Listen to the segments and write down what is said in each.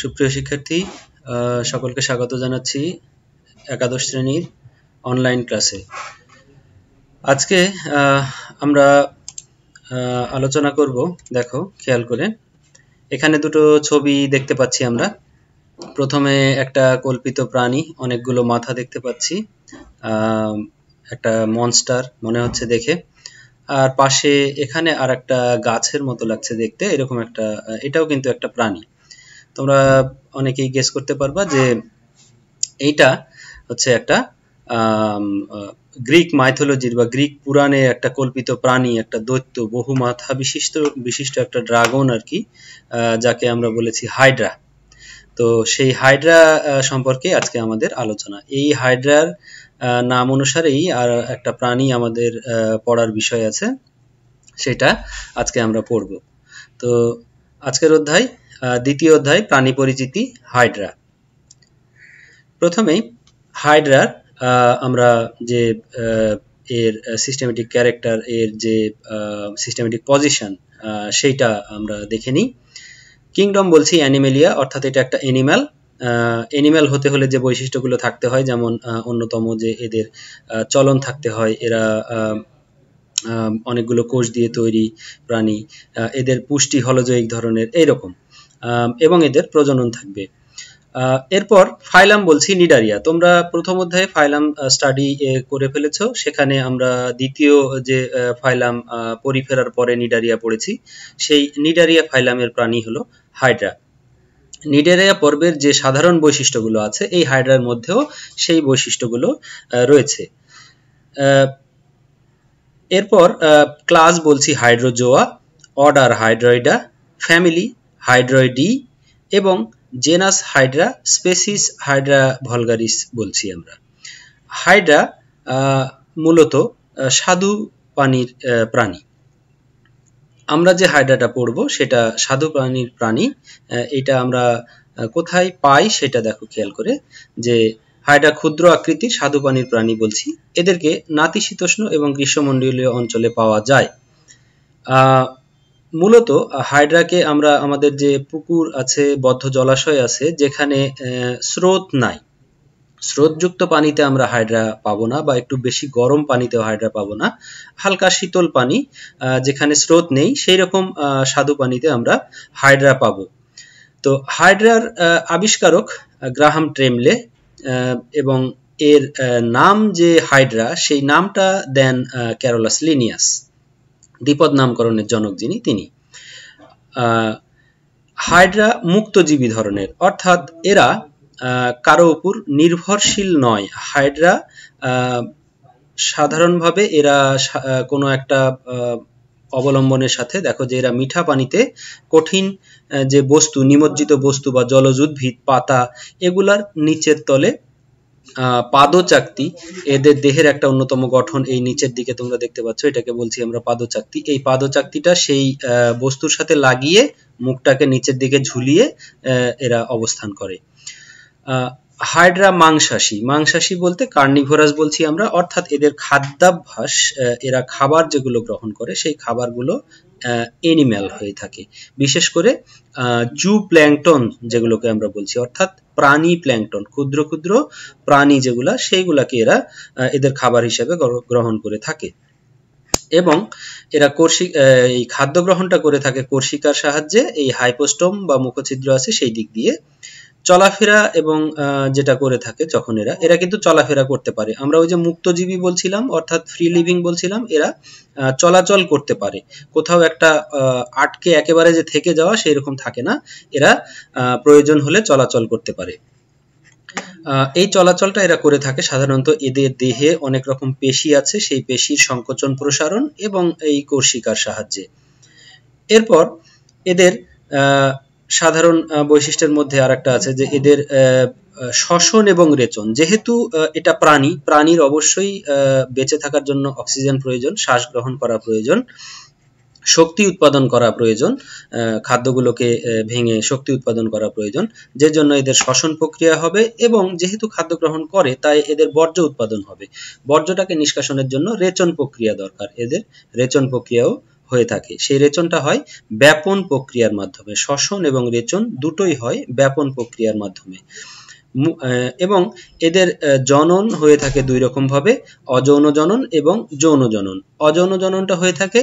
সুপ্রিয় শিক্ষার্থী সকলকে স্বাগত জানাচ্ছি একাদশ শ্রেণীর অনলাইন ক্লাসে আজকে আমরা আলোচনা করব দেখো খেয়াল করে এখানে দুটো ছবি দেখতে পাচ্ছি আমরা প্রথমে একটা কল্পিত প্রাণী অনেকগুলো মাথা দেখতে পাচ্ছি একটা মনস্টার মনে হচ্ছে দেখে আর পাশে এখানে আর একটা গাছের মতো লাগছে দেখতে এরকম একটা এটাও কিন্তু একটা প্রাণী তোমরা অনেকেই গেস করতে পারবা যে এইটা হচ্ছে একটা গ্রিক মাইথোলজির বা গ্রিক পুরাণে একটা কল্পিত প্রাণী একটা দৈত্য বহু মাথা বিশিষ্ট বিশিষ্ট একটা ড্রাগন আর কি যাকে আমরা বলেছি হাইড্রা তো সেই হাইড্রা সম্পর্কে আজকে আমাদের আলোচনা এই হাইড্রার নাম অনুসারেই আর একটা প্রাণী আমাদের পড়ার বিষয় আছে সেটা আজকে আমরা পড়ব তো আজকের অধ্যায় দ্বিতীয় অধ্যায় প্রাণী পরিচিতি হাইড্রা প্রথমেই হাইড্রার আমরা যে এর সিস্টেমেটিক ক্যারেক্টার এর যে সিস্টেমেটিক পজিশন সেইটা আমরা দেখে নিই কিংডম বলছি অ্যানিমেলিয়া অর্থাৎ এটা একটা অ্যানিম্যাল এনিম্যাল হতে হলে যে বৈশিষ্ট্যগুলো থাকতে হয় যেমন অন্যতম যে এদের চলন থাকতে হয় এরা অনেকগুলো কোষ দিয়ে তৈরি প্রাণী এদের পুষ্টি হলজৈক ধরনের এইরকম এবং এদের প্রজনন থাকবে এরপর ফাইলাম বলছি নিডারিয়া তোমরা প্রথম অধ্যায়ে ফাইলাম স্টাডি করে ফেলেছ সেখানে আমরা দ্বিতীয় যে ফাইলাম পরিফেরার পরে নিডারিয়া পড়েছি সেই নিডারিয়া ফাইলামের প্রাণী হলো হাইড্রা নিডারিয়া পর্বের যে সাধারণ বৈশিষ্ট্যগুলো আছে এই হাইড্রার মধ্যেও সেই বৈশিষ্ট্যগুলো রয়েছে এরপর ক্লাস বলছি Hydrozoa order Hydroida family Hydridae এবং genus Hydra species Hydra vulgaris বলছি আমরা হাইড্রা মূলত সাধু পানির প্রাণী আমরা যে হাইড্রাটা পড়ব সেটা সাধু প্রাণীর প্রাণী এটা আমরা কোথায় পাই সেটা দেখো খেয়াল করে যে হাইডা ক্ষুদ্র আকৃতির স্বাদুপানির প্রাণী বলছি এদেরকে নাতিশীতোষ্ণ এবং গ্রীষ্মমন্ডলীয় অঞ্চলে পাওয়া যায় মূলত হাইড্রাকে আমরা আমাদের যে পুকুর আছে বদ্ধ জলাশয় আছে যেখানে স্রোত নাই স্রোতযুক্ত পানিতে আমরা হাইড্রা পাবো না বা একটু বেশি গরম পানিতেও হাইড্রা পাবো না হালকা শীতল পানি যেখানে স্রোত নেই সেই রকম স্বাদু পানিতে আমরা হাইড্রা পাবো তো হাইড্রার আবিষ্কারক গ্রাহাম ট্রেমলে এবং এর নাম যে হাইড্রা সেই নামটা দেন ক্যারোলাস লিনিয়াস দ্বিপদ নামকরণের জনক যিনি তিনি হাইড্রা মুক্তজীবী ধরনের অর্থাৎ এরা কারো উপর নির্ভরশীল নয় হাইড্রা সাধারণভাবে এরা কোনো একটা অবলম্বনের সাথে দেখো যে এরা মিঠা পানিতে কঠিন যে বস্তু নিমজ্জিত বস্তু বা জলজ উদ্ভিদ পাতা এগুলার নিচের তলে পাদচাকতি এদের দেহের একটা অন্যতম গঠন এই নিচের দিকে তোমরা দেখতে পাচ্ছ এটাকে বলছি আমরা পাদচাকতি এই পাদচাকতিটা সেই বস্তুর সাথে লাগিয়ে মুখটাকে নিচের দিকে ঝুলিয়ে এরা অবস্থান করে হাইড্রা মাংসাশী মাংসাশী বলতে কার্নিভোরাস বলছি আমরা অর্থাৎ এদের খাদ্যাভ্যাস এরা খাবার যেগুলো গ্রহণ করে সেই খাবারগুলো এনিম্যাল হয়ে থাকে বিশেষ করে জু প্ল্যাংটন যেগুলোকে আমরা বলছি অর্থাৎ প্রাণী প্ল্যাংটন ক্ষুদ্র ক্ষুদ্র প্রাণী যেগুলা সেইগুলাকে এরা এদের খাবার হিসেবে গ্রহণ করে থাকে এবং এরা কর্ষি এই খাদ্য গ্রহণটা করে থাকে কর্ষিকার সাহায্যে এই হাইপোস্টম বা মুখছিদ্র আছে সেই দিক দিয়ে চলাফেরা এবং যেটা করে থাকে যখন এরা এরা কিন্তু চলাফেরা করতে পারে আমরা ওই যে মুক্তজীবী বলছিলাম অর্থাৎ ফ্রি লিভিং বলছিলাম এরা চলাচল করতে পারে কোথাও একটা আটকে একেবারে যে থেকে যাওয়া সেই রকম থাকে না এরা প্রয়োজন হলে চলাচল করতে পারে এই চলাচলটা এরা করে থাকে সাধারণত এদের দেহে অনেক রকম পেশি আছে সেই পেশির সংকোচন প্রসারণ এবং এই কোর্শিকার সাহায্যে এরপর এদের সাধারণ বৈশিষ্ট্যের মধ্যে আর একটা আছে যে এদের শ্বসন এবং রেচন যেহেতু এটা প্রাণী প্রাণীর অবশ্যই বেঁচে থাকার জন্য অক্সিজেন প্রয়োজন শ্বাস গ্রহণ করা প্রয়োজন শক্তি উৎপাদন করা প্রয়োজন খাদ্যগুলোকে ভেঙে শক্তি উৎপাদন করা প্রয়োজন যে জন্য এদের শ্বসন প্রক্রিয়া হবে এবং যেহেতু খাদ্য গ্রহণ করে তাই এদের বর্জ্য উৎপাদন হবে বর্জ্যটাকে নিষ্কাশনের জন্য রেচন প্রক্রিয়া দরকার এদের রেচন প্রক্রিয়াও হয়ে থাকে সেই রেচনটা হয় ব্যাপন প্রক্রিয়ার মাধ্যমে শ্বসন এবং রেচন দুটোই হয় ব্যাপন প্রক্রিয়ার মাধ্যমে এবং এদের জনন হয়ে থাকে দুই রকম ভাবে অযৌন জনন এবং যৌন জনন অযৌন জননটা হয়ে থাকে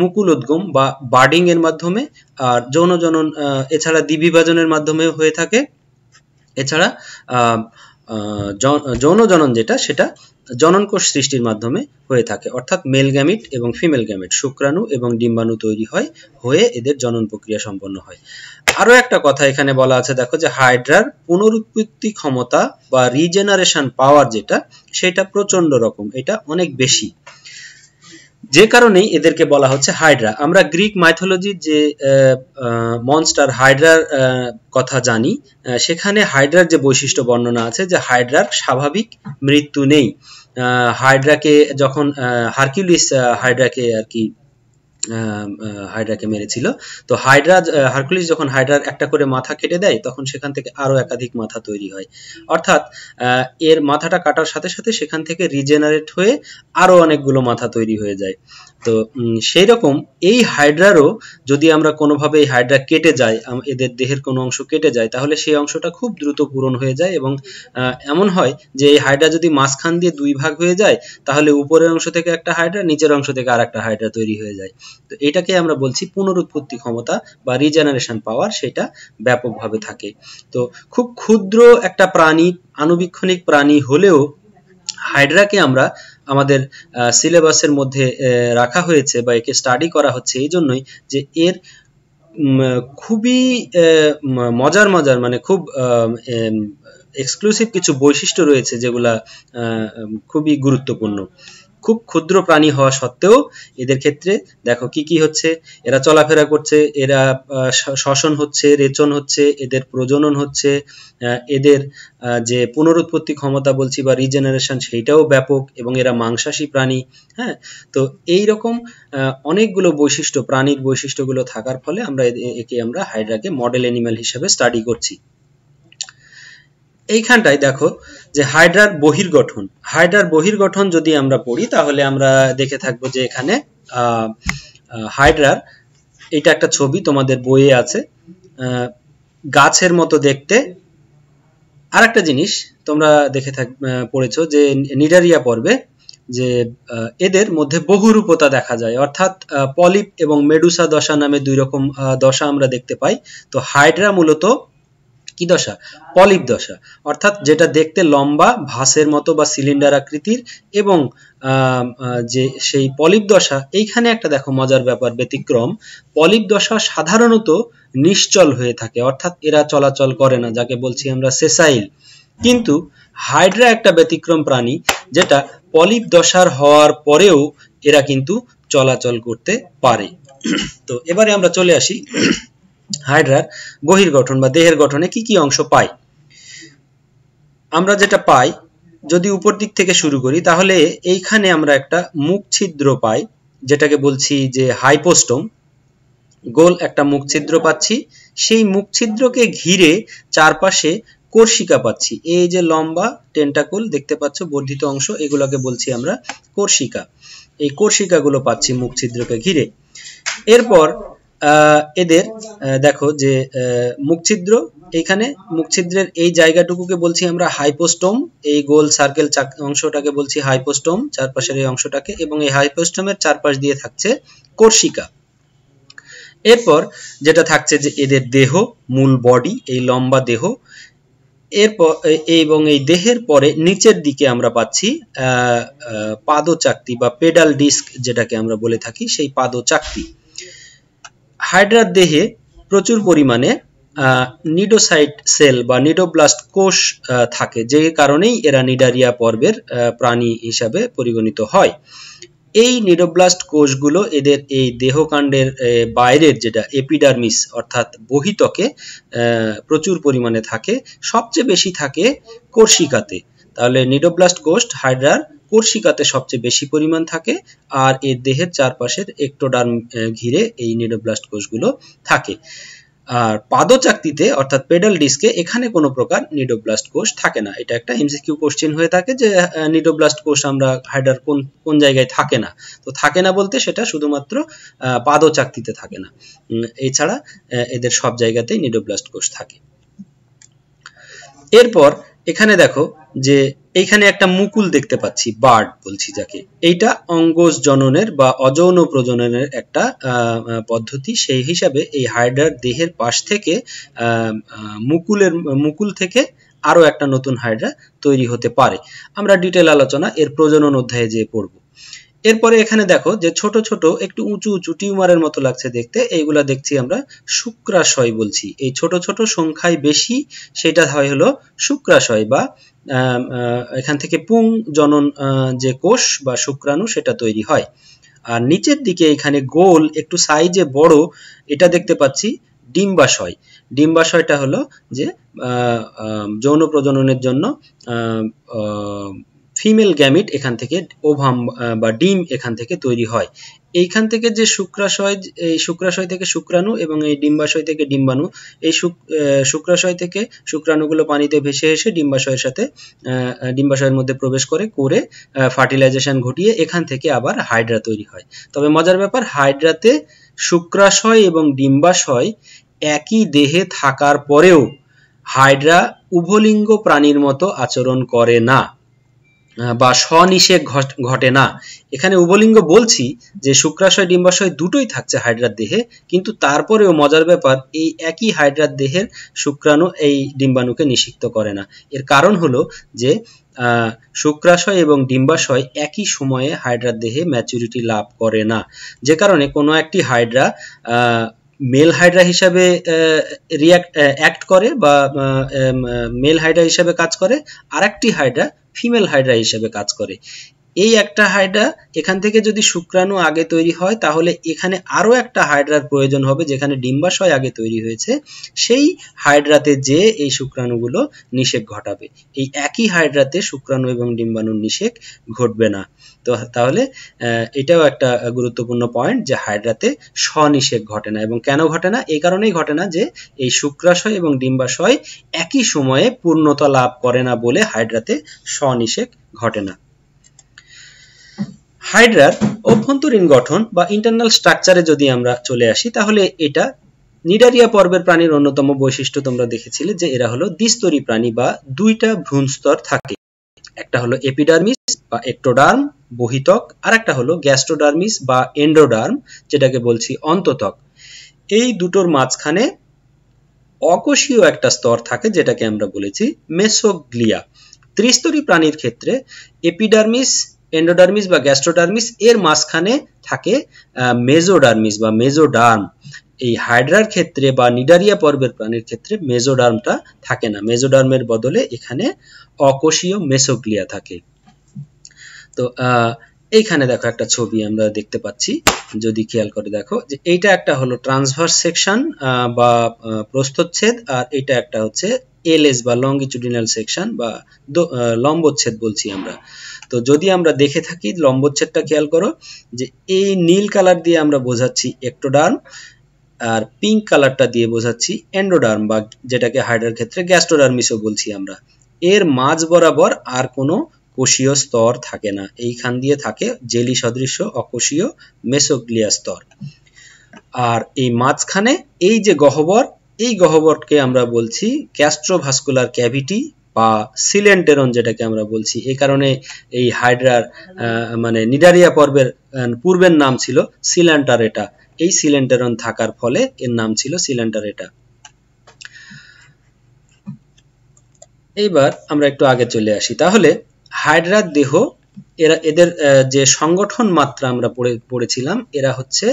মুকুল উদ্গম বা বার্ডিং এর মাধ্যমে আর যৌন জনন এছাড়া দ্বিবিভাজনের মাধ্যমে হয়ে থাকে এছাড়া যৌন জনন যেটা সেটা জননকোষ সৃষ্টির মাধ্যমে হয়ে থাকে অর্থাৎ মেল গ্যামিট এবং ফিমেল গ্যামিট শুক্রাণু এবং ডিম্বাণু তৈরি হয় হয়ে এদের জনন প্রক্রিয়া সম্পন্ন হয় আরো একটা কথা এখানে বলা আছে দেখো যে হাইড্রার পুনরুৎপত্তি ক্ষমতা বা রিজেনারেশন পাওয়ার যেটা সেটা প্রচন্ড রকম এটা অনেক বেশি যে কারণেই এদেরকে বলা হচ্ছে হাইড্রা আমরা গ্রিক মাইথোলজির যে মনস্টার হাইড্রার কথা জানি সেখানে হাইড্রার যে বৈশিষ্ট্য বর্ণনা আছে যে হাইড্রার স্বাভাবিক মৃত্যু নেই হাইড্রাকে যখন হারকিউলিস হাইড্রাকে আর কি হাইড্রাকে মেরেছিল তো হাইড্রা হারকুলিস যখন হাইড্রার একটা করে মাথা কেটে দেয় তখন সেখান থেকে আরও একাধিক মাথা তৈরি হয় অর্থাৎ এর মাথাটা কাটার সাথে সাথে সেখান থেকে রিজেনারেট হয়ে আরও অনেকগুলো মাথা তৈরি হয়ে যায় তো সেই রকম এই হাইড্রারও যদি আমরা কোনোভাবে এই হাইড্রা কেটে যায় এদের দেহের কোনো অংশ কেটে যায় তাহলে সেই অংশটা খুব দ্রুত পূরণ হয়ে যায় এবং এমন হয় যে এই হাইড্রা যদি মাঝখান দিয়ে দুই ভাগ হয়ে যায় তাহলে উপরের অংশ থেকে একটা হাইড্রা নিচের অংশ থেকে আর একটা হাইড্রা তৈরি হয়ে যায় তো এটাকে আমরা বলছি পুনরুৎপত্তি ক্ষমতা বা রিজেনারেশন পাওয়ার সেটা ব্যাপকভাবে থাকে তো খুব ক্ষুদ্র একটা প্রাণী আনুবীক্ষণিক প্রাণী হলেও হাইড্রাকে আমরা আমাদের সিলেবাসের মধ্যে রাখা হয়েছে বা একে স্টাডি করা হচ্ছে এই জন্যই যে এর খুবই মজার মজার মানে খুব এক্সক্লুসিভ কিছু বৈশিষ্ট্য রয়েছে যেগুলা খুবই গুরুত্বপূর্ণ খুব ক্ষুদ্র প্রাণী হওয়া সত্ত্বেও এদের ক্ষেত্রে দেখো কি কি হচ্ছে এরা চলাফেরা করছে এরা শ্বসন হচ্ছে রেচন হচ্ছে এদের প্রজনন হচ্ছে এদের যে পুনরুৎপত্তি ক্ষমতা বলছি বা রিজেনারেশন সেইটাও ব্যাপক এবং এরা মাংসাশী প্রাণী হ্যাঁ তো এই রকম অনেকগুলো বৈশিষ্ট্য প্রাণীর বৈশিষ্ট্যগুলো থাকার ফলে আমরা একে আমরা হাইড্রাকে মডেল এনিম্যাল হিসেবে স্টাডি করছি এইখানটায় দেখো যে হাইড্রার বহির্গঠন হাইড্রার বহির্গঠন যদি আমরা পড়ি তাহলে আমরা দেখে থাকবো যে এখানে হাইড্রার এটা একটা ছবি তোমাদের বইয়ে আছে গাছের মতো দেখতে আর একটা জিনিস তোমরা দেখে থাক পড়েছ যে নিডারিয়া পর্বে যে এদের মধ্যে বহুরূপতা দেখা যায় অর্থাৎ পলিপ এবং মেডুসা দশা নামে দুই রকম দশা আমরা দেখতে পাই তো হাইড্রা মূলত কি দশা পলিপ দশা অর্থাৎ যেটা দেখতে লম্বা ভাসের মতো বা সিলিন্ডার আকৃতির এবং যে সেই পলিপ দশা এইখানে একটা দেখো মজার ব্যাপার ব্যতিক্রম পলিপ দশা সাধারণত নিশ্চল হয়ে থাকে অর্থাৎ এরা চলাচল করে না যাকে বলছি আমরা সেসাইল কিন্তু হাইড্রা একটা ব্যতিক্রম প্রাণী যেটা পলিপ দশার হওয়ার পরেও এরা কিন্তু চলাচল করতে পারে তো এবারে আমরা চলে আসি হাইড্রার বহির গঠন বা দেহের গঠনে কি কি অংশ পাই আমরা যেটা পাই যদি উপর দিক থেকে শুরু করি তাহলে এইখানে আমরা একটা মুখ ছিদ্র পাই যেটাকে বলছি যে হাইপোস্টম গোল একটা মুখ ছিদ্র পাচ্ছি সেই মুখ ছিদ্রকে ঘিরে চারপাশে কর্ষিকা পাচ্ছি এই যে লম্বা টেন্টাকুল দেখতে পাচ্ছ বর্ধিত অংশ এগুলোকে বলছি আমরা কর্ষিকা এই কর্ষিকাগুলো পাচ্ছি মুখ ছিদ্রকে ঘিরে এরপর এদের দেখো যে মুখছিদ্র এইখানে মুখছিদ্রের এই জায়গাটুকুকে বলছি আমরা হাইপোস্টোম এই গোল সার্কেল অংশটাকে বলছি হাইপোস্টোম চারপাশের এই অংশটাকে এবং এই হাইপোস্টোমের চারপাশ দিয়ে থাকছে কর্ষিকা এরপর যেটা থাকছে যে এদের দেহ মূল বডি এই লম্বা দেহ এরপর এবং এই দেহের পরে নিচের দিকে আমরা পাচ্ছি আহ পাদচাকতি বা পেডাল ডিস্ক যেটাকে আমরা বলে থাকি সেই পাদচাকতি হাইড্রার দেহে প্রচুর পরিমাণে নিডোসাইট সেল বা নিডোব্লাস্ট কোষ থাকে যে কারণেই এরা নিডারিয়া পর্বের প্রাণী হিসাবে পরিগণিত হয় এই নিডোব্লাস্ট কোষগুলো এদের এই দেহকাণ্ডের বাইরের যেটা এপিডার্মিস অর্থাৎ বহিতকে প্রচুর পরিমাণে থাকে সবচেয়ে বেশি থাকে কর্ষিকাতে তাহলে নিডোব্লাস্ট কোষ হাইড্রার কর্ষিকাতে সবচেয়ে বেশি পরিমাণ থাকে আর এর দেহের চারপাশের একটোডার্ম ঘিরে এই নিডোব্লাস্ট কোষগুলো থাকে আর পাদচাকতিতে অর্থাৎ পেডাল ডিস্কে এখানে কোনো প্রকার নিডোব্লাস্ট কোষ থাকে না এটা একটা এমসিকিউ কোশ্চেন হয়ে থাকে যে নিডোব্লাস্ট কোষ আমরা হাইডার কোন কোন জায়গায় থাকে না তো থাকে না বলতে সেটা শুধুমাত্র পাদচাকতিতে থাকে না এছাড়া এদের সব জায়গাতেই নিডোব্লাস্ট কোষ থাকে এরপর এখানে দেখো যে এইখানে একটা মুকুল দেখতে পাচ্ছি বার্ড বলছি যাকে এইটা অঙ্গজ জননের বা অযৌন প্রজননের একটা পদ্ধতি সেই হিসাবে এই হাইড্রার দেহের পাশ থেকে মুকুলের মুকুল থেকে আরও একটা নতুন হাইড্রা তৈরি হতে পারে আমরা ডিটেল আলোচনা এর প্রজনন অধ্যায়ে যেয়ে পড়ব এরপরে এখানে দেখো যে ছোট ছোট একটু উঁচু উঁচু টিউমারের মতো লাগছে দেখতে এইগুলা দেখছি আমরা শুক্রাশয় বলছি এই ছোট ছোট সংখ্যায় বেশি সেটা হয় হলো শুক্রাশয় বা এখান থেকে পুং জনন যে কোষ বা শুক্রাণু সেটা তৈরি হয় আর নিচের দিকে এখানে গোল একটু সাইজে বড় এটা দেখতে পাচ্ছি ডিম্বাশয় ডিম্বাশয়টা হলো যে যৌন প্রজননের জন্য ফিমেল এখান থেকে ওভাম বা ডিম এখান থেকে তৈরি হয় এইখান থেকে যে শুক্রাশয় এই শুক্রাশয় থেকে শুক্রাণু এবং এই ডিম্বাশয় থেকে ডিম্বাণু এই শুক্রাশয় থেকে শুক্রাণুগুলো পানিতে ভেসে এসে ডিম্বাশয়ের সাথে ডিম্বাশয়ের মধ্যে প্রবেশ করে করে ফার্টিলাইজেশন ঘটিয়ে এখান থেকে আবার হাইড্রা তৈরি হয় তবে মজার ব্যাপার হাইড্রাতে শুক্রাশয় এবং ডিম্বাশয় একই দেহে থাকার পরেও হাইড্রা উভলিঙ্গ প্রাণীর মতো আচরণ করে না বা স্বনিষেক ঘটে না এখানে উবলিঙ্গ বলছি যে শুক্রাশয় ডিম্বাশয় দুটোই থাকছে হাইড্রার দেহে কিন্তু তারপরেও মজার ব্যাপার এই একই হাইড্রার দেহের শুক্রাণু এই ডিম্বাণুকে নিষিক্ত করে না এর কারণ হলো যে শুক্রাশয় এবং ডিম্বাশয় একই সময়ে হাইড্রার দেহে ম্যাচুরিটি লাভ করে না যে কারণে কোনো একটি হাইড্রা মেল হাইড্রা হিসাবে রিয়াক্ট অ্যাক্ট করে বা মেল হাইড্রা হিসাবে কাজ করে আরেকটি হাইড্রা ফিমেল হাইড্রা হিসাবে কাজ করে এই একটা হাইড্রা এখান থেকে যদি শুক্রাণু আগে তৈরি হয় তাহলে এখানে আরও একটা হাইড্রার প্রয়োজন হবে যেখানে ডিম্বাশয় আগে তৈরি হয়েছে সেই হাইড্রাতে যে এই শুক্রাণুগুলো নিষেক ঘটাবে এই একই হাইড্রাতে শুক্রাণু এবং ডিম্বাণুর নিষেক ঘটবে না তো তাহলে এটাও একটা গুরুত্বপূর্ণ পয়েন্ট যে হাইড্রাতে স্বনিষেক ঘটে না এবং কেন ঘটে না এই কারণেই ঘটে না যে এই শুক্রাশয় এবং ডিম্বাশয় একই সময়ে পূর্ণতা লাভ করে না বলে হাইড্রাতে স্বনিষেক ঘটে না হাইড্রার অভ্যন্তরীণ গঠন বা ইন্টারনাল স্ট্রাকচারে যদি আমরা চলে আসি তাহলে এটা নিডারিয়া পর্বের প্রাণীর অন্যতম বৈশিষ্ট্য তোমরা দেখেছিলে যে এরা হলো দ্বিস্তরী প্রাণী বা দুইটা ভ্রূণস্তর থাকে একটা হলো এপিডার্মিস বা এক্টোডার্ম বহিতক আর একটা হলো গ্যাস্ট্রোডার্মিস বা এন্ডোডার্ম যেটাকে বলছি অন্ততক এই দুটোর মাঝখানে অকোষীয় একটা স্তর থাকে যেটাকে আমরা বলেছি মেসোগ্লিয়া ত্রিস্তরী প্রাণীর ক্ষেত্রে এপিডার্মিস এন্ডোডার্মিস বা গ্যাস্ট্রোডার্মিস এর মাঝখানে থাকে মেজোডার্মিস বা মেজোডার্ম এই হাইড্রার ক্ষেত্রে বা নিডারিয়া পর্বের প্রাণীর ক্ষেত্রে মেজোডার্মটা থাকে না মেজোডার্মের বদলে এখানে অকোষীয় মেসোগ্লিয়া থাকে তো আহ এইখানে দেখো একটা ছবি আমরা দেখতে পাচ্ছি যদি খেয়াল করে দেখো যে এইটা একটা হলো ট্রান্সভার্স সেকশন বা প্রস্থচ্ছেদ আর এটা একটা হচ্ছে এলএস বা লঙ্গিচুডিনাল সেকশন বা লম্বচ্ছেদ বলছি আমরা তো যদি আমরা দেখে থাকি লম্বচ্ছেদটা খেয়াল করো যে এই নীল কালার দিয়ে আমরা বোঝাচ্ছি একটোডার্ম আর পিঙ্ক কালারটা দিয়ে বোঝাচ্ছি এন্ডোডার্ম বা যেটাকে হাইডার ক্ষেত্রে গ্যাস্ট্রোডার্মিসও বলছি আমরা এর মাঝ বরাবর আর কোনো কোষীয় স্তর থাকে না এইখান দিয়ে থাকে জেলি সদৃশ্য অকোষীয় মেসোগ্লিয়া স্তর আর এই মাঝখানে এই যে গহ্বর এই গহ্বরকে আমরা বলছি ক্যাস্ট্রোভাস্কুলার ক্যাভিটি বা সিলেন্টেরন যেটাকে আমরা বলছি এই কারণে এই হাইড্রার মানে নিডারিয়া পর্বের পূর্বের নাম ছিল এটা এই সিলেন্টেরন থাকার ফলে এর নাম ছিল এটা এইবার আমরা একটু আগে চলে আসি তাহলে হাইড্রার দেহ এরা এদের যে সংগঠন মাত্রা আমরা পড়ে পড়েছিলাম এরা হচ্ছে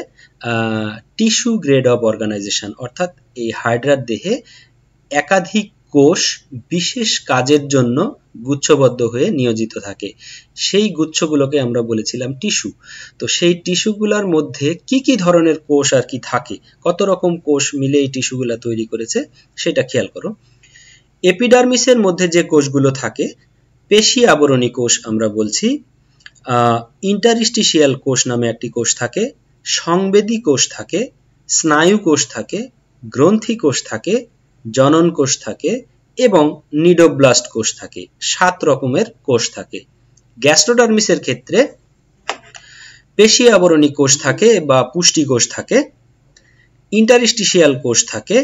টিস্যু গ্রেড অফ অর্গানাইজেশন অর্থাৎ এই হাইড্রার দেহে একাধিক কোষ বিশেষ কাজের জন্য গুচ্ছবদ্ধ হয়ে নিয়োজিত থাকে সেই গুচ্ছগুলোকে আমরা বলেছিলাম টিস্যু তো সেই টিস্যুগুলোর মধ্যে কি কি ধরনের কোষ আর কি থাকে কত রকম কোষ মিলে এই টিস্যুগুলো তৈরি করেছে সেটা খেয়াল করো এপিডার্মিসের মধ্যে যে কোষগুলো থাকে পেশি আবরণী কোষ আমরা বলছি ইন্টারিস্টিশিয়াল কোষ নামে একটি কোষ থাকে সংবেদী কোষ থাকে স্নায়ু কোষ থাকে গ্রন্থি কোষ থাকে জনন কোষ থাকে এবং নিডোব্লাস্ট কোষ থাকে সাত রকমের কোষ থাকে গ্যাস্ট্রোডার্মিসের ক্ষেত্রে পেশী আবরণী কোষ থাকে বা পুষ্টি কোষ থাকে ইন্টারিস্টিশিয়াল কোষ থাকে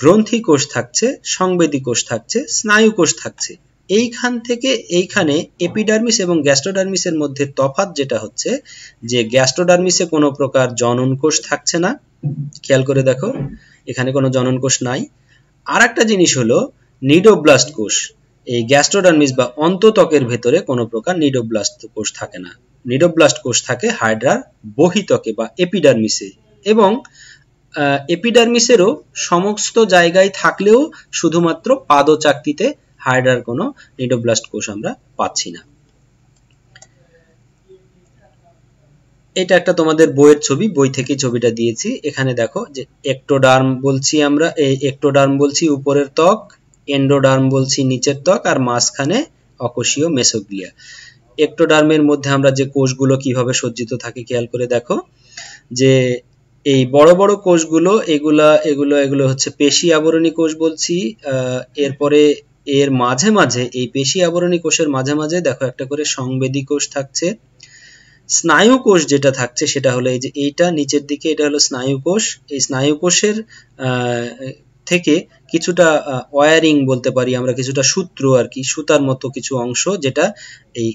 গ্রন্থি কোষ থাকছে সংবেদী কোষ থাকছে স্নায়ু কোষ থাকছে এইখান থেকে এইখানে এপিডার্মিস এবং গ্যাস্ট্রোডার্মিসের মধ্যে তফাত যেটা হচ্ছে যে গ্যাস্ট্রোডার্মিসে কোনো প্রকার জনন কোষ থাকছে না খেয়াল করে দেখো এখানে কোনো জনন কোষ নাই আর একটা জিনিস হলো নিডোব্লাস্ট কোষ এই গ্যাস্ট্রোডার্মিস বা অন্ততকের ভেতরে কোনো প্রকার নিডোব্লাস্ট কোষ থাকে না নিডোব্লাস্ট কোষ থাকে হাইড্রার বহিতকে বা এপিডার্মিসে এবং এপিডার্মিসেরও সমস্ত জায়গায় থাকলেও শুধুমাত্র পাদচাকতিতে হার্ডার কোন নিডোব্লাস্ট কোষ আমরা পাচ্ছি না এটা একটা তোমাদের বইয়ের ছবি বই থেকে ছবিটা দিয়েছি এখানে দেখো যে একটোডার্ম বলছি আমরা এই একটোডার্ম বলছি উপরের ত্বক এন্ডোডার্ম বলছি নিচের ত্বক আর মাঝখানে অকোষীয় মেসোগ্লিয়া একটোডার্মের মধ্যে আমরা যে কোষগুলো কিভাবে সজ্জিত থাকে খেয়াল করে দেখো যে এই বড় বড় কোষগুলো এগুলা এগুলো এগুলো হচ্ছে পেশি আবরণী কোষ বলছি এরপরে এর মাঝে মাঝে এই পেশি আবরণী কোষের মাঝে মাঝে দেখো একটা করে সংবেদী কোষ থাকছে স্নায়ু কোষ যেটা থাকছে সেটা হলো এই যে এইটা নিচের দিকে এটা হলো স্নায়ু কোষ এই স্নায়ু কোষের থেকে কিছুটা ওয়ারিং বলতে পারি আমরা কিছুটা সূত্র আর কি সুতার মতো কিছু অংশ যেটা এই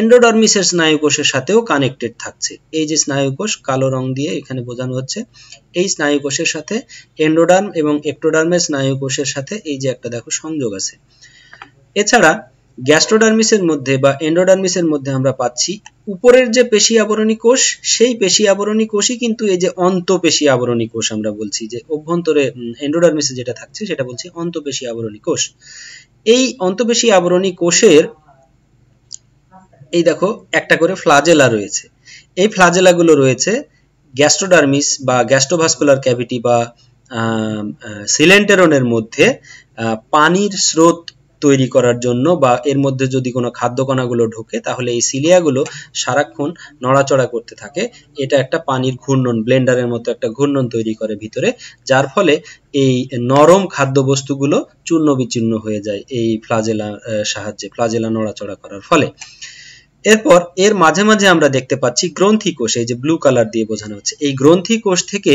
এন্ডোডার্মিসের স্নায়ুকোষের সাথেও কানেক্টেড থাকছে এই যে স্নায়ুকোষ কালো রং দিয়ে এখানে বোঝানো হচ্ছে এই স্নায়ুকোষের সাথে এন্ডোডার্ম এবং এক্টোডার্মের স্নায়ুকোষের সাথে এই যে একটা দেখো সংযোগ আছে এছাড়া গ্যাস্ট্রোডার্মিসের মধ্যে বা এন্ডোডার্মিসের মধ্যে আমরা পাচ্ছি উপরের যে পেশি আবরণী কোষ সেই পেশি আবরণী কোষই কিন্তু এই যে অন্তপেশি আবরণী কোষ আমরা বলছি যে অভ্যন্তরে এন্ডোডার্মিসে যেটা থাকছে সেটা বলছি অন্তপেশি আবরণী কোষ এই অন্তপেশি আবরণী কোষের এই দেখো একটা করে ফ্লাজেলা রয়েছে এই ফ্লাজেলাগুলো রয়েছে গ্যাস্ট্রোডার্মিস বা গ্যাস্ট্রোভাস্কুলার ক্যাভিটি বা সিলেন্টেরনের মধ্যে পানির স্রোত তৈরি করার জন্য বা এর মধ্যে যদি কোনো খাদ্যকণাগুলো ঢোকে তাহলে এই সিলিয়াগুলো সারাক্ষণ নড়াচড়া করতে থাকে এটা একটা পানির ঘূর্ণন ব্লেন্ডারের মতো একটা ঘূর্ণন তৈরি করে ভিতরে যার ফলে এই নরম খাদ্যবস্তুগুলো চূর্ণ বিচূর্ণ হয়ে যায় এই ফ্লাজেলা সাহায্যে ফ্লাজেলা নড়াচড়া করার ফলে এরপর এর মাঝে মাঝে আমরা দেখতে পাচ্ছি গ্রন্থি কোষ এই যে ব্লু কালার দিয়ে বোঝানো হচ্ছে এই গ্রন্থি কোষ থেকে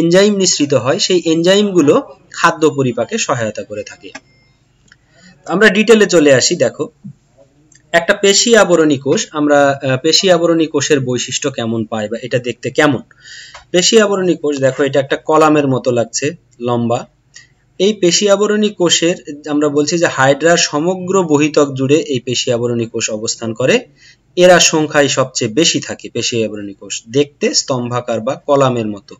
এনজাইম নিঃসৃত হয় সেই এনজাইম গুলো খাদ্য পরিপাকে সহায়তা করে থাকে আমরা ডিটেলে চলে আসি দেখো একটা পেশি আবরণী কোষ আমরা পেশি আবরণী কোষের বৈশিষ্ট্য কেমন পাই বা এটা দেখতে কেমন পেশি আবরণী কোষ দেখো এটা একটা কলামের মতো লাগছে লম্বা এই পেশি আবরণী কোষের আমরা বলছি যে হাইড্রার সমগ্র বহিতক জুড়ে এই পেশি আবরণী কোষ অবস্থান করে এরা সংখ্যায় সবচেয়ে বেশি থাকে পেশি আবরণী কোষ দেখতে স্তম্ভাকার বা কলামের মতো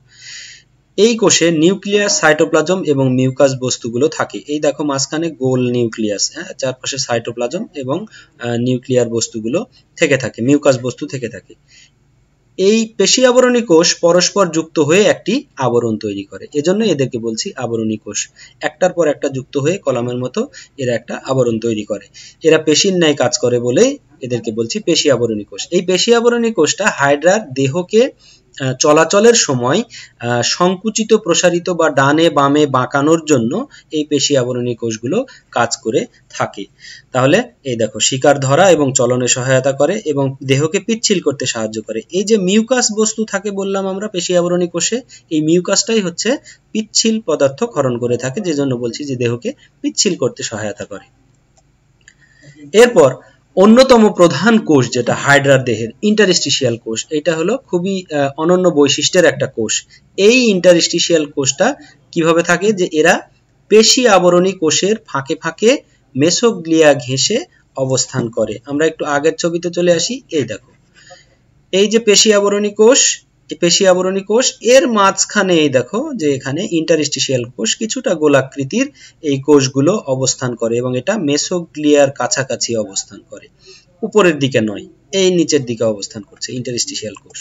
এই কোষে নিউক্লিয়াস সাইটোপ্লাজম এবং মিউকাস বস্তুগুলো থাকে এই দেখো মাঝখানে গোল নিউক্লিয়াস হ্যাঁ চারপাশে সাইটোপ্লাজম এবং নিউক্লিয়ার বস্তুগুলো থেকে থাকে মিউকাস বস্তু থেকে থাকে এই পেশি আবরণী কোষ পরস্পর যুক্ত হয়ে একটি আবরণ তৈরি করে এজন্য এদেরকে বলছি আবরণী কোষ একটার পর একটা যুক্ত হয়ে কলামের মতো এরা একটা আবরণ তৈরি করে এরা পেশির ন্যায় কাজ করে বলেই এদেরকে বলছি পেশি আবরণী কোষ এই পেশি আবরণী কোষটা হাইড্রার দেহকে চলাচলের সময় সংকুচিত প্রসারিত বা ডানে বামে বাঁকানোর জন্য এই পেশি আবরণী কোষগুলো কাজ করে থাকে তাহলে এই দেখো শিকার ধরা এবং চলনে সহায়তা করে এবং দেহকে পিচ্ছিল করতে সাহায্য করে এই যে মিউকাস বস্তু থাকে বললাম আমরা পেশি আবরণী কোষে এই মিউকাসটাই হচ্ছে পিচ্ছিল পদার্থ খরণ করে থাকে যে জন্য বলছি যে দেহকে পিচ্ছিল করতে সহায়তা করে এরপর অন্যতম প্রধান কোষ যেটা হাইড্রার দেহের ইন্টারস্টিশিয়াল কোষ এটা হলো খুবই অনন্য বৈশিষ্ট্যের একটা কোষ এই ইন্টারস্টিশিয়াল কোষটা কিভাবে থাকে যে এরা পেশি আবরণী কোষের ফাঁকে ফাঁকে মেসোগ্লিয়া ঘেঁষে অবস্থান করে আমরা একটু আগের ছবিতে চলে আসি এই দেখো এই যে পেশি আবরণী কোষ পেশি আবরণী কোষ এর মাঝখানে এই দেখো যে এখানে ইন্টারস্টিশিয়াল কোষ কিছুটা গোলাকৃতির এই কোষগুলো অবস্থান করে এবং এটা মেসোগ্লিয়ার কাছাকাছি অবস্থান করে উপরের দিকে নয় এই নিচের দিকে অবস্থান করছে ইন্টারস্টিশিয়াল কোষ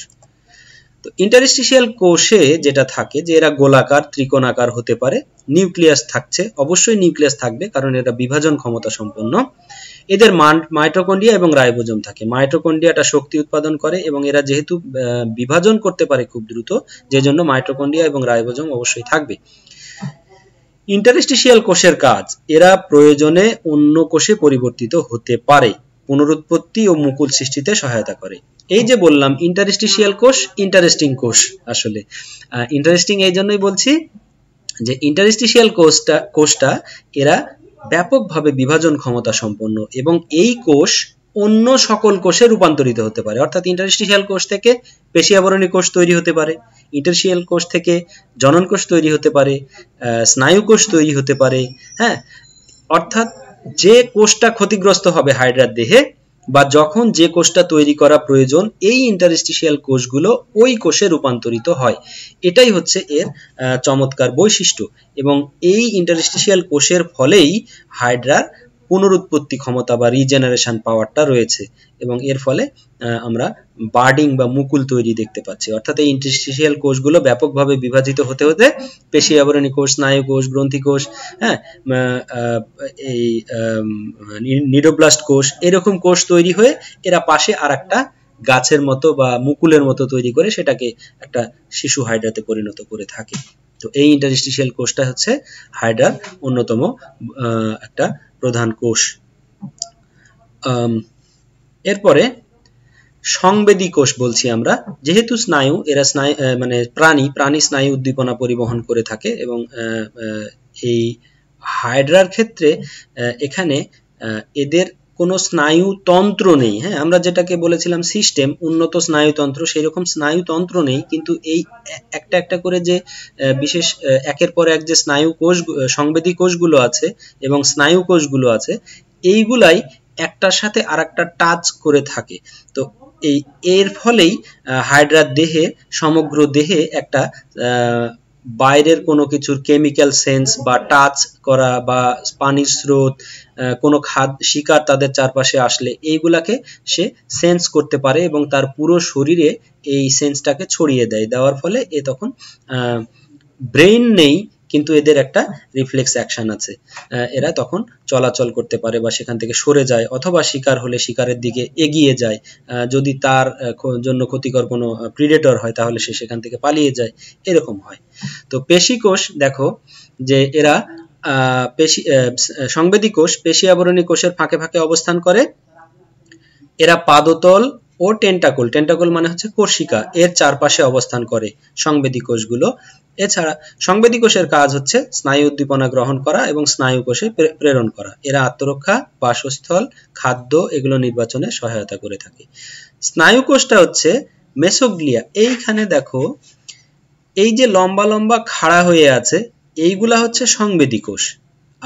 তো ইন্টারস্টিশিয়াল কোষে যেটা থাকে যে এরা গোলাকার ত্রিকোণাকার হতে পারে নিউক্লিয়াস থাকছে অবশ্যই নিউক্লিয়াস থাকবে কারণ এটা বিভাজন ক্ষমতা সম্পন্ন এদের মাইটোকন্ডিয়া এবং রাইবোজোম থাকে মাইটোকন্ডিয়াটা শক্তি উৎপাদন করে এবং এরা যেহেতু বিভাজন করতে পারে খুব দ্রুত যে জন্য মাইটোকন্ডিয়া এবং রাইবোজোম অবশ্যই থাকবে ইন্টারেস্টিশিয়াল কোষের কাজ এরা প্রয়োজনে অন্য কোষে পরিবর্তিত হতে পারে পুনরুৎপত্তি ও মুকুল সৃষ্টিতে সহায়তা করে এই যে বললাম ইন্টারেস্টিশিয়াল কোষ ইন্টারেস্টিং কোষ আসলে ইন্টারেস্টিং এই জন্যই বলছি যে ইন্টারেস্টিশিয়াল কোষটা কোষটা এরা ব্যাপকভাবে বিভাজন ক্ষমতা সম্পন্ন এবং এই কোষ অন্য সকল কোষে রূপান্তরিত হতে পারে অর্থাৎ ইন্টারস্টিশিয়াল কোষ থেকে পেশি আবরণী কোষ তৈরি হতে পারে ইন্টারস্টিশিয়াল কোষ থেকে জনন কোষ তৈরি হতে পারে স্নায়ু কোষ তৈরি হতে পারে হ্যাঁ অর্থাৎ যে কোষটা ক্ষতিগ্রস্ত হবে হাইড্রার দেহে বা যখন যে কোষটা তৈরি করা প্রয়োজন এই ইন্টারস্টিশিয়াল কোষগুলো ওই কোষে রূপান্তরিত হয় এটাই হচ্ছে এর চমৎকার বৈশিষ্ট্য এবং এই ইন্টারস্টিশিয়াল কোষের ফলেই হাইড্রার পুনরুৎপত্তি ক্ষমতা বা রিজেনারেশন পাওয়ারটা রয়েছে এবং এর ফলে আমরা বার্ডিং বা মুকুল তৈরি দেখতে পাচ্ছি অর্থাৎ এই ইন্টারস্টিশিয়াল কোষগুলো ব্যাপকভাবে বিভাজিত হতে হতে পেশি আবরণী কোষ স্নায়ু কোষ গ্রন্থি কোষ হ্যাঁ এই নিডোব্লাস্ট কোষ এরকম কোষ তৈরি হয়ে এরা পাশে আর একটা গাছের মতো বা মুকুলের মতো তৈরি করে সেটাকে একটা শিশু হাইড্রাতে পরিণত করে থাকে তো এই ইন্টারস্টিশিয়াল কোষটা হচ্ছে হাইড্রার অন্যতম একটা প্রধান কোষ এরপরে সংবেদী কোষ বলছি আমরা যেহেতু স্নায়ু এরা স্নায়ু মানে প্রাণী প্রাণী স্নায়ু উদ্দীপনা পরিবহন করে থাকে এবং এই হাইড্রার ক্ষেত্রে এখানে এদের কোনো স্নায়ুতন্ত্র নেই হ্যাঁ আমরা যেটাকে বলেছিলাম সিস্টেম উন্নত স্নায়ুতন্ত্র সেই রকম স্নায়ুতন্ত্র নেই কিন্তু এই একটা একটা করে যে বিশেষ একের পর এক যে স্নায়ু কোষ সংবেদী কোষগুলো আছে এবং স্নায়ু কোষগুলো আছে এইগুলাই একটার সাথে আর টাচ করে থাকে তো এই এর ফলেই হাইড্রার দেহে সমগ্র দেহে একটা বাইরের কোনো কিছুর কেমিক্যাল সেন্স বা টাচ করা বা পানির স্রোত কোনো খাদ শিকার তাদের চারপাশে আসলে এইগুলাকে সে সেন্স করতে পারে এবং তার পুরো শরীরে এই সেন্সটাকে ছড়িয়ে দেয় দেওয়ার ফলে এ তখন ব্রেইন নেই কিন্তু এদের একটা রিফ্লেক্স অ্যাকশন আছে এরা তখন চলাচল করতে পারে বা সেখান থেকে সরে যায় অথবা শিকার হলে শিকারের দিকে এগিয়ে যায় যদি তার জন্য ক্ষতিকর কোনো প্রিডেটর হয় তাহলে সে সেখান থেকে পালিয়ে যায় এরকম হয় তো পেশিকোষ দেখো যে এরা পেশি সংবেদী কোষ পেশি আবরণী কোষের ফাঁকে ফাঁকে অবস্থান করে এরা পাদতল ও টেন্টাকল টেন্টাকল মানে হচ্ছে কোষিকা এর চারপাশে অবস্থান করে সংবেদী কোষগুলো এছাড়া সংবেদী কোষের কাজ হচ্ছে স্নায়ু উদ্দীপনা গ্রহণ করা এবং স্নায়ু কোষে প্রেরণ করা এরা আত্মরক্ষা বাসস্থল খাদ্য এগুলো নির্বাচনে সহায়তা করে থাকে স্নায়ু কোষটা হচ্ছে মেসোগ্লিয়া এইখানে দেখো এই যে লম্বা লম্বা খাড়া হয়ে আছে এইগুলা হচ্ছে সংবেদী কোষ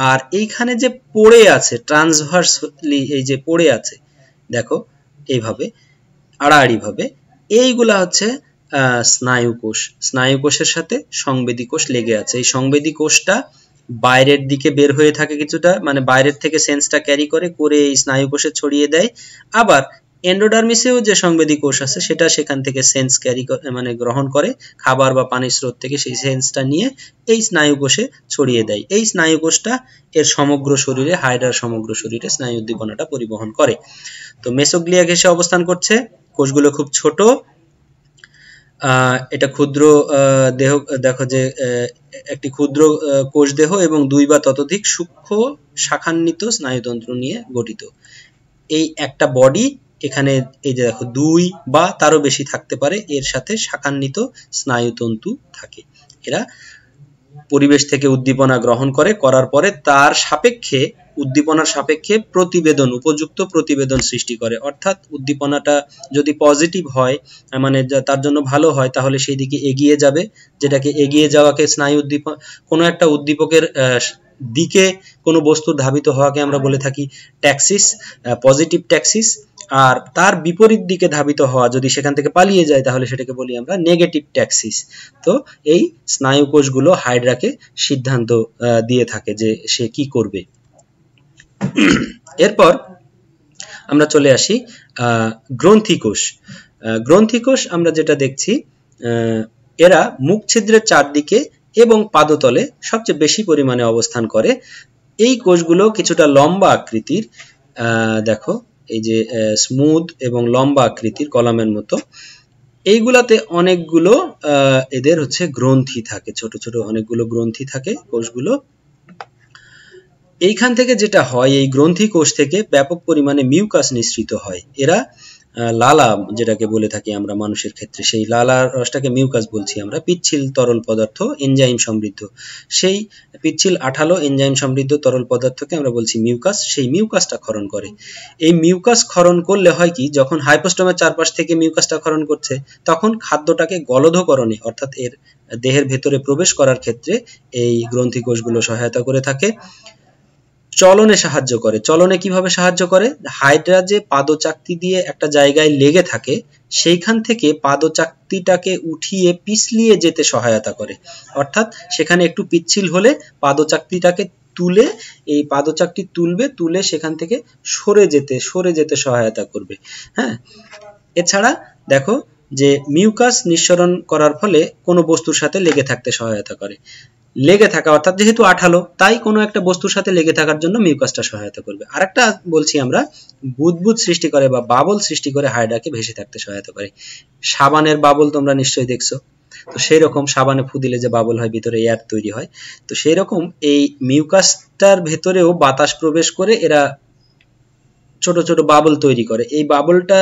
আর এইখানে যে পড়ে আছে ট্রান্সভার্সলি এই যে পড়ে আছে দেখো এইভাবে আড়াআড়ি ভাবে এইগুলা হচ্ছে স্নায়ুকোষ কোষের সাথে সংবেদী কোষ লেগে আছে এই সংবেদী কোষটা বাইরের দিকে বের হয়ে থাকে কিছুটা মানে বাইরের থেকে সেন্সটা ক্যারি করে করে এই স্নায়ু কোষে ছড়িয়ে দেয় আবার এন্ডোডার্মিসেও যে সংবেদী কোষ আছে সেটা সেখান থেকে সেন্স ক্যারি মানে গ্রহণ করে খাবার বা পানির স্রোত থেকে সেই সেন্সটা নিয়ে এই কোষে ছড়িয়ে দেয় এই স্নায়ু কোষটা এর সমগ্র শরীরে হাইড্রার সমগ্র শরীরে স্নায়ু উদ্দীপনাটা পরিবহন করে তো মেসোগ্লিয়া ঘেসে অবস্থান করছে কোষগুলো খুব ছোট এটা ক্ষুদ্র দেহ দেখো যে একটি ক্ষুদ্র কোষ দেহ এবং দুই বা ততোধিক সূক্ষ্ম শাখান্বিত স্নায়ুতন্ত্র নিয়ে গঠিত এই একটা বডি এখানে এই যে দেখো দুই বা তারও বেশি থাকতে পারে এর সাথে শাখান্বিত স্নায়ুতন্তু থাকে এরা পরিবেশ থেকে উদ্দীপনা গ্রহণ করে করার পরে তার সাপেক্ষে উদ্দীপনার সাপেক্ষে প্রতিবেদন উপযুক্ত প্রতিবেদন সৃষ্টি করে অর্থাৎ উদ্দীপনাটা যদি পজিটিভ হয় মানে তার জন্য ভালো হয় তাহলে সেই দিকে এগিয়ে যাবে যেটাকে এগিয়ে যাওয়াকে স্নায়ু উদ্দীপন কোনো একটা উদ্দীপকের দিকে কোনো বস্তু ধাবিত হওয়াকে আমরা বলে থাকি ট্যাক্সিস পজিটিভ ট্যাক্সিস আর তার বিপরীত দিকে ধাবিত হওয়া যদি সেখান থেকে পালিয়ে যায় তাহলে সেটাকে বলি আমরা নেগেটিভ ট্যাক্সিস তো এই স্নায়ুকোষগুলো হাইড্রাকে সিদ্ধান্ত দিয়ে থাকে যে সে কি করবে এরপর আমরা চলে আসি গ্রন্থিকোষ গ্রন্থিকোষ আমরা যেটা দেখছি এরা মুখ ছিদ্রের চারদিকে এবং পাদতলে সবচেয়ে বেশি পরিমাণে অবস্থান করে এই কোষগুলো কিছুটা লম্বা আকৃতির দেখো এই যে স্মুথ এবং লম্বা আকৃতির কলামের মতো এইগুলাতে অনেকগুলো এদের হচ্ছে গ্রন্থি থাকে ছোট ছোট অনেকগুলো গ্রন্থি থাকে কোষগুলো এইখান থেকে যেটা হয় এই গ্রন্থি কোষ থেকে ব্যাপক পরিমাণে মিউকাস নিঃসৃত হয় এরা লালা যেটাকে বলে থাকি আমরা মানুষের ক্ষেত্রে সেই লালা রসটাকে মিউকাস বলছি আমরা পিচ্ছিল তরল পদার্থ এনজাইম সমৃদ্ধ সেই পিচ্ছিল আঠালো এনজাইম সমৃদ্ধ তরল পদার্থকে আমরা বলছি মিউকাস সেই মিউকাসটা খরণ করে এই মিউকাস খরণ করলে হয় কি যখন হাইপোস্টমের চারপাশ থেকে মিউকাসটা ক্ষরণ করছে তখন খাদ্যটাকে গলধকরণে অর্থাৎ এর দেহের ভেতরে প্রবেশ করার ক্ষেত্রে এই গ্রন্থি কোষগুলো সহায়তা করে থাকে চলনে সাহায্য করে চলনে কিভাবে সাহায্য করে হাইড্রা যে পাদচাকতি দিয়ে একটা জায়গায় লেগে থাকে সেইখান থেকে পাদচাকতিটাকে উঠিয়ে পিছলিয়ে যেতে সহায়তা করে অর্থাৎ সেখানে একটু পিচ্ছিল হলে পাদচাকতিটাকে তুলে এই পাদচাকটি তুলবে তুলে সেখান থেকে সরে যেতে সরে যেতে সহায়তা করবে হ্যাঁ এছাড়া দেখো যে মিউকাস নিঃসরণ করার ফলে কোনো বস্তুর সাথে লেগে থাকতে সহায়তা করে লেগে থাকা অর্থাৎ যেহেতু আঠালো তাই কোনো একটা বস্তুর সাথে লেগে থাকার জন্য মিউকাসটা সহায়তা করবে আরেকটা বলছি আমরা বুদবুদ সৃষ্টি করে বা বাবল সৃষ্টি করে হায়ডাকে ভেসে থাকতে সহায়তা করে সাবানের বাবল তোমরা নিশ্চয়ই দেখছো তো সেই রকম সাবানে ফু দিলে যে বাবল হয় ভিতরে এয়ার তৈরি হয় তো সেই রকম এই মিউকাসটার ভেতরেও বাতাস প্রবেশ করে এরা ছোট ছোট বাবল তৈরি করে এই বাবলটা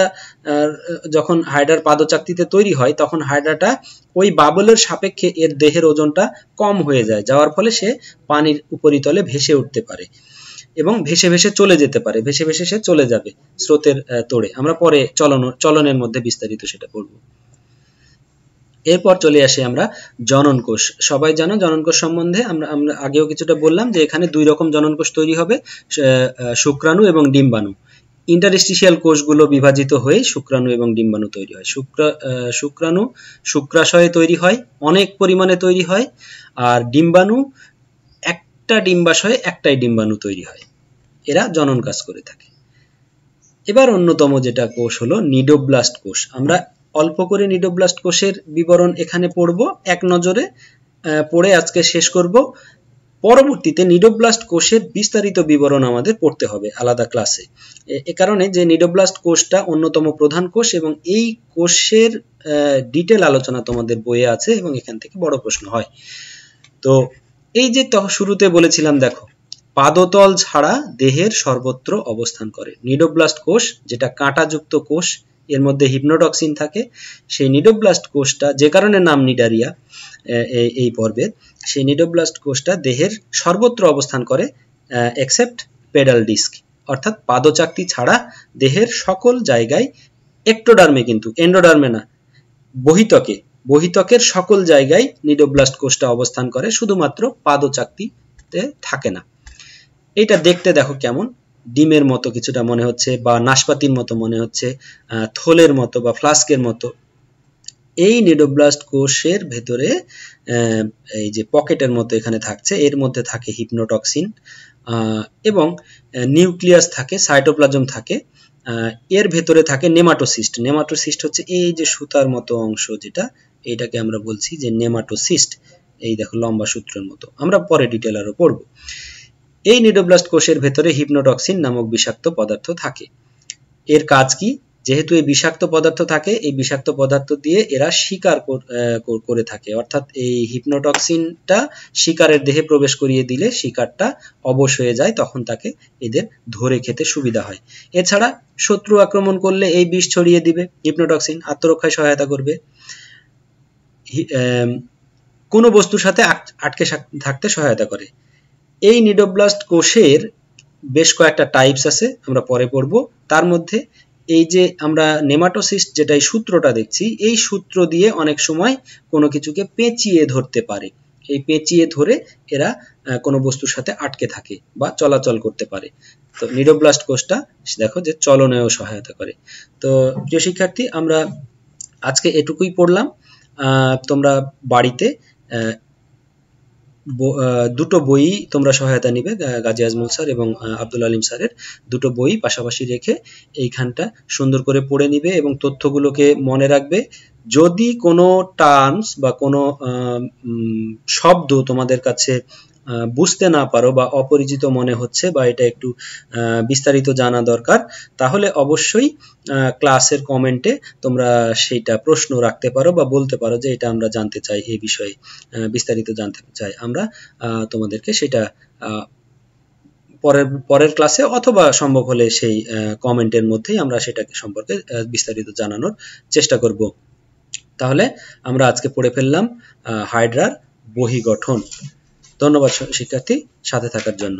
যখন হায়ডার পাদচাকতিতে তৈরি হয় তখন হাইড্রাটা ওই বাবলের সাপেক্ষে এর দেহের ওজনটা কম হয়ে যায় যাওয়ার ফলে সে পানির উপরিতলে ভেসে উঠতে পারে এবং ভেসে ভেসে চলে যেতে পারে ভেসে ভেসে সে চলে যাবে স্রোতের তোড়ে আমরা পরে চলন চলনের মধ্যে বিস্তারিত সেটা পড়ব এরপর চলে আসি আমরা জননকোষ সবাই জানো জননকোষ সম্বন্ধে আমরা আমরা আগেও কিছুটা বললাম যে এখানে দুই রকম জননকোষ তৈরি হবে শুক্রাণু এবং ডিম্বাণু ইন্টারস্টিশিয়াল কোষগুলো বিভাজিত হয়ে শুক্রাণু এবং ডিম্বাণু তৈরি হয় শুক্রা শুক্রাণু শুক্রাশয়ে তৈরি হয় অনেক পরিমাণে তৈরি হয় আর ডিম্বাণু একটা ডিম্বাশয়ে একটাই ডিম্বাণু তৈরি হয় এরা জনন কাজ করে থাকে এবার অন্যতম যেটা কোষ হলো নিডোব্লাস্ট কোষ আমরা অল্প করে নিডোব্লাস্ট কোষের বিবরণ এখানে পড়ব এক নজরে পড়ে আজকে শেষ করব পরবর্তীতে নিডোব্লাস্ট কোষের বিস্তারিত বিবরণ আমাদের পড়তে হবে আলাদা ক্লাসে এ কারণে যে নিডোব্লাস্ট কোষটা অন্যতম প্রধান কোষ এবং এই কোষের ডিটেল আলোচনা তোমাদের বইয়ে আছে এবং এখান থেকে বড় প্রশ্ন হয় তো এই যে শুরুতে বলেছিলাম দেখো পাদতল ছাড়া দেহের সর্বত্র অবস্থান করে নিডোব্লাস্ট কোষ যেটা কাঁটাযুক্ত কোষ এর মধ্যে হিপনোটক্সিন থাকে সেই নিডোব্লাস্ট কোষটা যে কারণে নাম নিডারিয়া এই পর্বের সেই নিডোব্লাস্ট কোষটা দেহের সর্বত্র অবস্থান করে এক্সেপ্ট পেডাল ডিস্ক অর্থাৎ পাদচাকতি ছাড়া দেহের সকল জায়গায় একটোডার্মে কিন্তু এন্ডোডার্মে না বহিতকে বহিতকের সকল জায়গায় নিডোব্লাস্ট কোষটা অবস্থান করে শুধুমাত্র পাদচাকতিতে থাকে না এটা দেখতে দেখো কেমন ডিমের মতো কিছুটা মনে হচ্ছে বা নাশপাতির মতো মনে হচ্ছে থলের মতো বা ফ্লাস্কের মতো এই নিডোব্লাস্ট কোষের ভেতরে এই যে পকেটের মতো এখানে থাকছে এর মধ্যে থাকে হিপনোটক্সিন এবং নিউক্লিয়াস থাকে সাইটোপ্লাজম থাকে এর ভেতরে থাকে নেমাটোসিস্ট নেমাটোসিস্ট হচ্ছে এই যে সুতার মতো অংশ যেটা এইটাকে আমরা বলছি যে নেমাটোসিস্ট এই দেখো লম্বা সূত্রের মতো আমরা পরে ডিটেল আরও পড়বো এই নিডোব্লাস্ট কোষের ভেতরে হিপনোটক্সিন নামক বিষাক্ত পদার্থ থাকে এর কাজ কি যেহেতু এই বিষাক্ত পদার্থ থাকে এই বিষাক্ত পদার্থ দিয়ে এরা শিকার করে থাকে অর্থাৎ এই হিপনোটক্সিনটা শিকারের দেহে প্রবেশ করিয়ে দিলে শিকারটা অবশ হয়ে যায় তখন তাকে এদের ধরে খেতে সুবিধা হয় এছাড়া শত্রু আক্রমণ করলে এই বিষ ছড়িয়ে দিবে হিপনোটক্সিন আত্মরক্ষায় সহায়তা করবে কোনো বস্তুর সাথে আটকে থাকতে সহায়তা করে এই নিডোব্লাস্ট কোষের বেশ কয়েকটা টাইপস আছে আমরা পরে পড়ব তার মধ্যে এই যে আমরা নেমাটোসিস্ট যেটা এই সূত্রটা দেখছি এই সূত্র দিয়ে অনেক সময় কোনো কিছুকে পেঁচিয়ে ধরতে পারে এই পেঁচিয়ে ধরে এরা কোনো বস্তুর সাথে আটকে থাকে বা চলাচল করতে পারে তো নিডোব্লাস্ট কোষটা দেখো যে চলনেও সহায়তা করে তো প্রিয় শিক্ষার্থী আমরা আজকে এটুকুই পড়লাম তোমরা বাড়িতে দুটো বই তোমরা সহায়তা নিবে গাজী আজমল স্যার এবং আব্দুল আলিম স্যারের দুটো বই পাশাপাশি রেখে এইখানটা সুন্দর করে পড়ে নিবে এবং তথ্যগুলোকে মনে রাখবে যদি কোনো টার্মস বা কোনো শব্দ তোমাদের কাছে বুঝতে না পারো বা অপরিচিত মনে হচ্ছে বা এটা একটু বিস্তারিত জানা দরকার তাহলে অবশ্যই ক্লাসের কমেন্টে তোমরা সেইটা প্রশ্ন রাখতে পারো বা বলতে পারো যে এটা আমরা জানতে চাই এই বিষয়ে বিস্তারিত জানতে চাই আমরা তোমাদেরকে সেটা পরের পরের ক্লাসে অথবা সম্ভব হলে সেই কমেন্টের মধ্যেই আমরা সেটাকে সম্পর্কে বিস্তারিত জানানোর চেষ্টা করব তাহলে আমরা আজকে পড়ে ফেললাম হাইড্রার বহি ধন্যবাদ শিক্ষার্থী সাথে থাকার জন্য